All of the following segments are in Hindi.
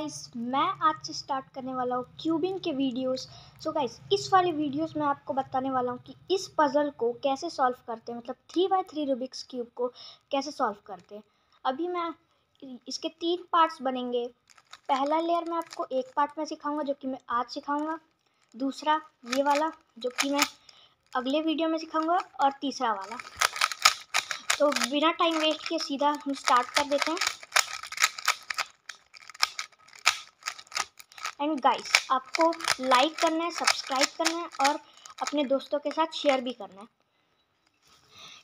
गाइस मैं आज से स्टार्ट करने वाला हूँ क्यूबिंग के वीडियोस सो so गाइस इस वाले वीडियोस में आपको बताने वाला हूँ कि इस पज़ल को कैसे सॉल्व करते हैं मतलब three by three Rubik's cube को कैसे सॉल्व करते हैं अभी मैं इसके तीन पार्ट्स बनेंगे पहला लेयर मैं आपको एक पार्ट में सिखाऊंगा जो कि मैं आज सिखाऊँगा दूसरा ये वाला जो कि मैं अगले वीडियो में सिखाऊँगा और तीसरा वाला तो बिना टाइम वेस्ट किए सीधा हम स्टार्ट कर देते हैं एंड गाइस आपको लाइक करना है सब्सक्राइब करना है और अपने दोस्तों के साथ शेयर भी करना है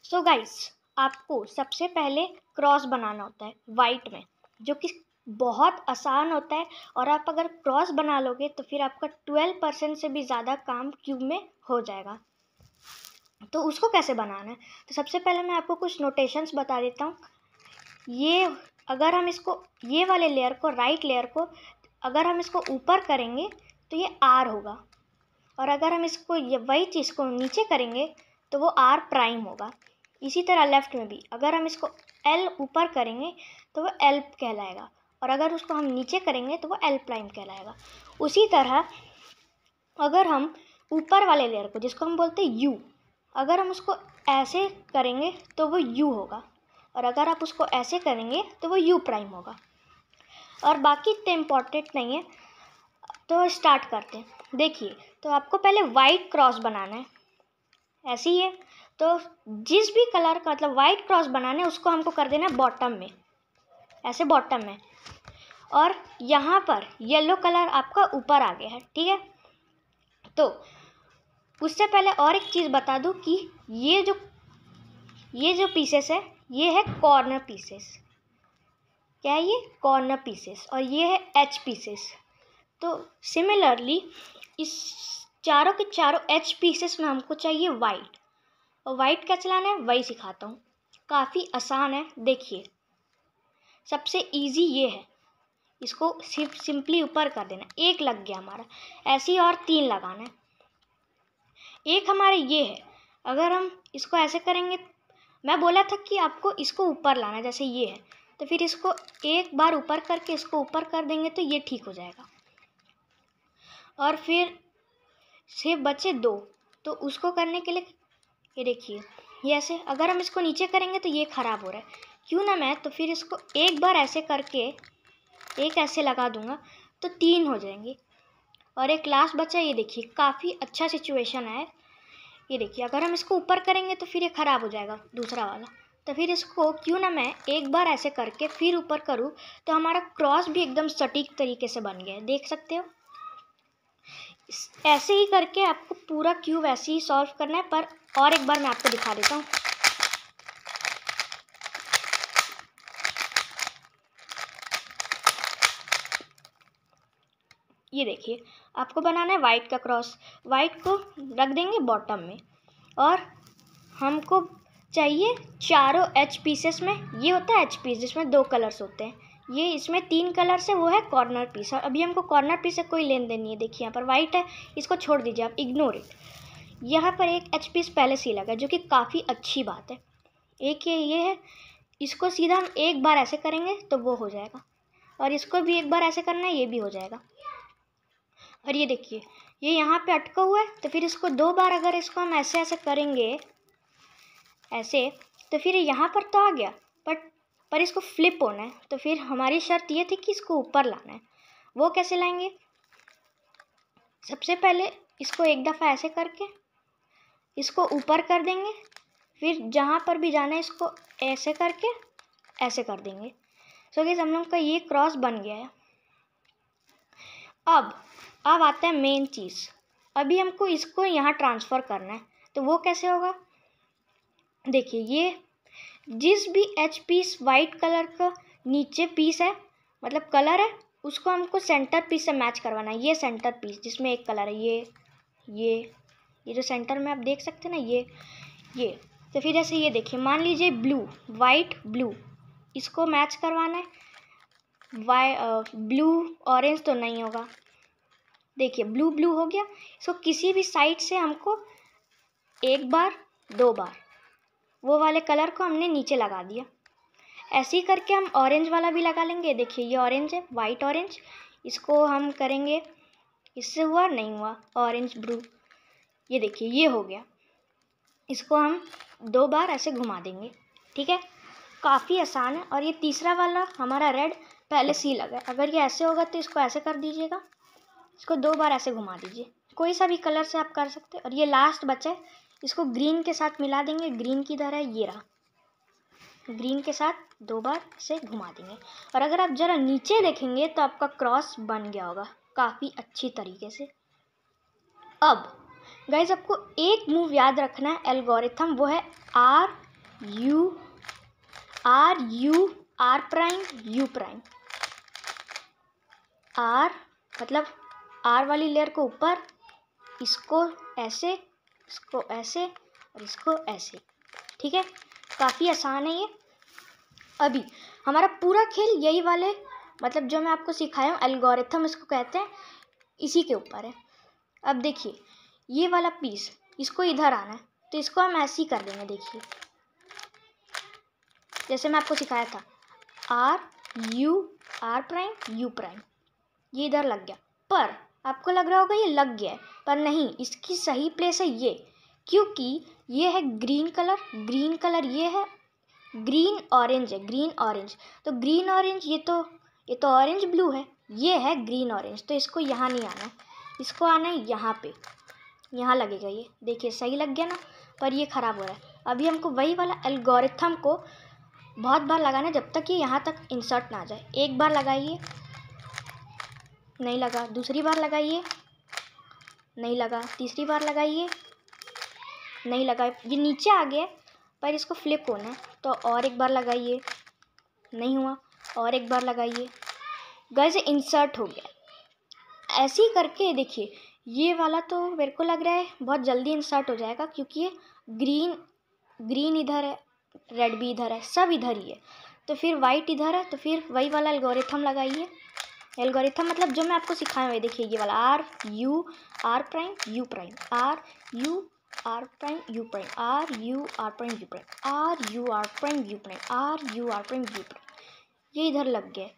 सो so गाइस आपको सबसे पहले क्रॉस बनाना होता है वाइट में जो कि बहुत आसान होता है और आप अगर क्रॉस बना लोगे तो फिर आपका ट्वेल्व परसेंट से भी ज़्यादा काम क्यूब में हो जाएगा तो उसको कैसे बनाना है तो सबसे पहले मैं आपको कुछ नोटेशंस बता देता हूँ ये अगर हम इसको ये वाले लेयर को राइट लेयर को अगर हम इसको ऊपर करेंगे तो ये आर होगा और अगर हम इसको ये वही चीज़ को नीचे करेंगे तो वो आर प्राइम होगा इसी तरह लेफ़्ट में भी अगर हम इसको एल ऊपर करेंगे तो वो एल कहलाएगा और अगर उसको हम नीचे करेंगे तो वो एल प्राइम कहलाएगा उसी तरह अगर हम ऊपर वाले लेयर को जिसको हम बोलते हैं यू अगर हम उसको ऐसे करेंगे तो वो यू होगा और अगर आप उसको ऐसे करेंगे तो वो यू प्राइम होगा और बाकी इतने इम्पोर्टेंट नहीं है तो स्टार्ट करते हैं देखिए तो आपको पहले वाइट क्रॉस बनाना है ऐसे ही है तो जिस भी कलर का मतलब वाइट क्रॉस बनाना है उसको हमको कर देना है बॉटम में ऐसे बॉटम में और यहाँ पर येलो कलर आपका ऊपर आ गया है ठीक है तो उससे पहले और एक चीज़ बता दूँ कि ये जो ये जो पीसेस है ये है कॉर्नर पीसेस क्या है ये कॉर्नर पीसेस और ये है एच पीसेस तो सिमिलरली इस चारों के चारों एच पीसेस में हमको चाहिए वाइट और वाइट क्या चलाना है वही सिखाता हूँ काफ़ी आसान है देखिए सबसे इजी ये है इसको सिर्फ सिंपली ऊपर कर देना एक लग गया हमारा ऐसे ही और तीन लगाना है एक हमारे ये है अगर हम इसको ऐसे करेंगे मैं बोला था कि आपको इसको ऊपर लाना जैसे ये है तो फिर इसको एक बार ऊपर करके इसको ऊपर कर देंगे तो ये ठीक हो जाएगा और फिर से बचे दो तो उसको करने के लिए ये देखिए ये ऐसे अगर हम इसको नीचे करेंगे तो ये ख़राब हो रहा है क्यों ना मैं तो फिर इसको एक बार ऐसे करके एक ऐसे लगा दूंगा तो तीन हो जाएंगे और एक लास्ट बचा ये देखिए काफ़ी अच्छा सिचुएशन है ये देखिए अगर हम इसको ऊपर करेंगे तो फिर ये ख़राब हो जाएगा दूसरा वाला तो फिर इसको क्यों ना मैं एक बार ऐसे करके फिर ऊपर करूँ तो हमारा क्रॉस भी एकदम सटीक तरीके से बन गया देख सकते हो ऐसे ही करके आपको पूरा क्यूब ऐसे ही सॉल्व करना है पर और एक बार मैं आपको दिखा देता हूँ ये देखिए आपको बनाना है वाइट का क्रॉस वाइट को रख देंगे बॉटम में और हमको चाहिए चारों एच पीसेस में ये होता है एच पीस जिसमें दो कलर्स होते हैं ये इसमें तीन कलर से वो है कॉर्नर पीस और अभी हमको कॉर्नर पीस से कोई लेन देन नहीं है देखिए यहाँ पर वाइट है इसको छोड़ दीजिए आप इग्नोर इट यहाँ पर एक एच पीस पहले से लगा जो कि काफ़ी अच्छी बात है एक ये ये है इसको सीधा हम एक बार ऐसे करेंगे तो वो हो जाएगा और इसको भी एक बार ऐसे करना है ये भी हो जाएगा और ये देखिए ये यहाँ पर अटका हुआ है तो फिर इसको दो बार अगर इसको हम ऐसे ऐसे करेंगे ऐसे तो फिर यहाँ पर तो आ गया बट पर इसको फ्लिप होना है तो फिर हमारी शर्त ये थी कि इसको ऊपर लाना है वो कैसे लाएंगे सबसे पहले इसको एक दफ़ा ऐसे करके इसको ऊपर कर देंगे फिर जहाँ पर भी जाना है इसको ऐसे करके ऐसे कर देंगे सो so, हम लोग का ये क्रॉस बन गया है अब अब आता है मेन चीज़ अभी हमको इसको यहाँ ट्रांसफ़र करना है तो वो कैसे होगा देखिए ये जिस भी एच पीस वाइट कलर का नीचे पीस है मतलब कलर है उसको हमको सेंटर पीस से मैच करवाना है ये सेंटर पीस जिसमें एक कलर है ये ये ये जो सेंटर में आप देख सकते हैं ना ये ये तो फिर ऐसे ये देखिए मान लीजिए ब्लू वाइट ब्लू इसको मैच करवाना है वाई ब्लू ऑरेंज तो नहीं होगा देखिए ब्लू ब्लू हो गया इसको किसी भी साइड से हमको एक बार दो बार वो वाले कलर को हमने नीचे लगा दिया ऐसे ही करके हम ऑरेंज वाला भी लगा लेंगे देखिए ये ऑरेंज है वाइट ऑरेंज इसको हम करेंगे इससे हुआ नहीं हुआ ऑरेंज ब्लू ये देखिए ये हो गया इसको हम दो बार ऐसे घुमा देंगे ठीक है काफ़ी आसान है और ये तीसरा वाला हमारा रेड पहले सी लगा है अगर ये ऐसे होगा तो इसको ऐसे कर दीजिएगा इसको दो बार ऐसे घुमा दीजिए कोई सा भी कलर से आप कर सकते हैं और ये लास्ट बचा है इसको ग्रीन के साथ मिला देंगे ग्रीन की तरह ये रहा ग्रीन के साथ दो बार इसे घुमा देंगे और अगर आप ज़रा नीचे देखेंगे तो आपका क्रॉस बन गया होगा काफ़ी अच्छी तरीके से अब गाइज आपको एक मूव याद रखना है एल्गोरिथम वो है R U R U R prime U prime R मतलब आर वाली लेयर को ऊपर इसको ऐसे इसको ऐसे और इसको ऐसे ठीक है काफ़ी आसान है ये अभी हमारा पूरा खेल यही वाले मतलब जो मैं आपको सिखाया हूँ एल्गोरिथम इसको कहते हैं इसी के ऊपर है अब देखिए ये वाला पीस इसको इधर आना है तो इसको हम ऐसे ही कर देंगे देखिए जैसे मैं आपको सिखाया था R U R prime U prime ये इधर लग गया पर आपको लग रहा होगा ये लग गया है पर नहीं इसकी सही प्लेस है ये क्योंकि ये है ग्रीन कलर ग्रीन कलर ये है ग्रीन ऑरेंज है ग्रीन ऑरेंज तो ग्रीन ऑरेंज ये तो ये तो ऑरेंज ब्लू है ये है ग्रीन ऑरेंज तो इसको यहाँ नहीं आना है इसको आना है यहाँ पे यहाँ लगेगा ये देखिए सही लग गया ना पर ये ख़राब हो रहा है अभी हमको वही वाला एल्गोरिथम को बहुत बार लगाना है जब तक ये यहाँ तक इंसर्ट ना आ जाए एक बार लगाइए नहीं लगा दूसरी बार लगाइए नहीं लगा तीसरी बार लगाइए नहीं लगा ये नीचे आ गया पर इसको फ्लिप होना है तो और एक बार लगाइए नहीं हुआ और एक बार लगाइए गज इंसर्ट हो गया ऐसे ही करके देखिए ये वाला तो मेरे को लग रहा है बहुत जल्दी इंसर्ट हो जाएगा क्योंकि ये ग्रीन ग्रीन इधर है रेड भी इधर है सब इधर ही है तो फिर वाइट इधर है तो फिर वही वाला एल्गोरिथम लगाइए एल्गोरिथम मतलब जो मैं आपको सिखाया हुआ देखिए ये वाला R U R prime U prime R U R prime U prime R U R prime U prime R U R prime U prime R U R prime U prime ये इधर लग गए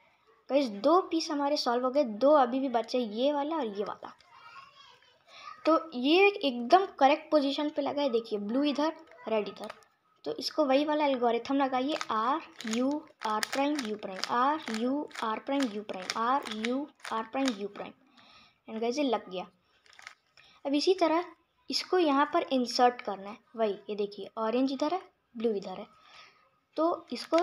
गई दो पीस हमारे सॉल्व हो गए दो अभी भी बचे ये वाला और ये वाला तो ये एकदम करेक्ट पोजिशन पर लगा है देखिए ब्लू इधर रेड इधर तो इसको वही वाला एल्गोरिथम लगाइए R U R prime U prime R U R prime U prime R U R prime U prime and guys ये लग गया अब इसी तरह इसको यहाँ पर इंसर्ट करना है वही ये देखिए ऑरेंज इधर है ब्लू इधर है तो इसको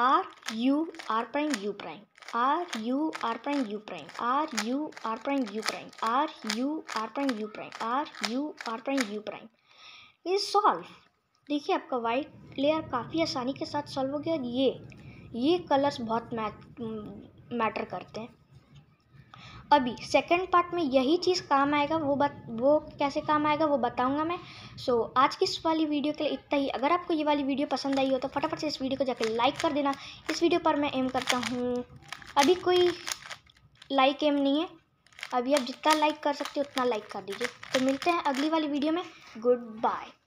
R U R prime U prime R U R prime U prime R U R prime U prime R U R prime U prime R U R prime U prime is solve देखिए आपका वाइट लेयर काफ़ी आसानी के साथ सॉल्व हो गया ये ये कलर्स बहुत मैटर mm, करते हैं अभी सेकंड पार्ट में यही चीज़ काम आएगा वो बत वो कैसे काम आएगा वो बताऊंगा मैं सो so, आज की इस वाली वीडियो के लिए इतना ही अगर आपको ये वाली वीडियो पसंद आई हो तो फटाफट से इस वीडियो को जाकर लाइक कर देना इस वीडियो पर मैं एम करता हूँ अभी कोई लाइक एम नहीं है अभी आप जितना लाइक कर सकते हो उतना लाइक कर दीजिए तो मिलते हैं अगली वाली वीडियो में गुड बाय